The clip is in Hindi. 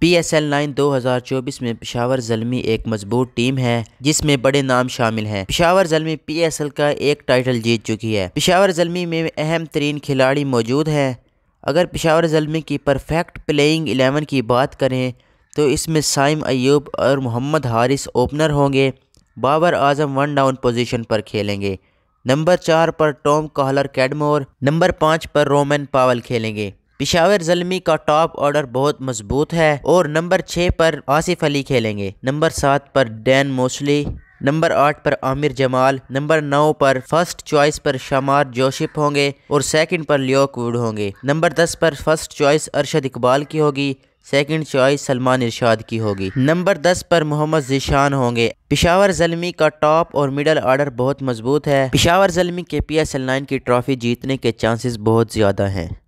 पी एस एल नाइन दो हज़ार चौबीस में पिशावर जलमी एक मजबूत टीम है जिसमें बड़े नाम शामिल हैं Peshawar Zalmi P S L का एक टाइटल जीत चुकी है पिशावर जलमी में अहम तरीन खिलाड़ी मौजूद हैं अगर पिशावर जलमी की परफेक्ट प्लेइंग एलेवन की बात करें तो इसमें साइम अयूब और मोहम्मद हारिस ओपनर होंगे Babar Azam one down position पर खेलेंगे नंबर चार पर टॉम कहलर कैडमोर नंबर पाँच पर रोमन पावल खेलेंगे पिशावर जलमी का टॉप ऑर्डर बहुत मजबूत है और नंबर छः पर आसिफ अली खेलेंगे नंबर सात पर डैन मोसली नंबर आठ पर आमिर जमाल नंबर नौ पर फर्स्ट चॉइस पर शमार जोशिप होंगे और सेकंड पर लियोक वुड होंगे नंबर दस पर फर्स्ट चॉइस अरशद इकबाल की होगी सेकंड चॉइस सलमान इरशाद की होगी नंबर दस पर मोहम्मद जिशान होंगे पिशावर जलमी का टॉप और मिडल ऑर्डर बहुत मजबूत है पिशावर जलमी के पी एस एल नाइन की ट्रॉफी जीतने के चांसेस बहुत ज़्यादा हैं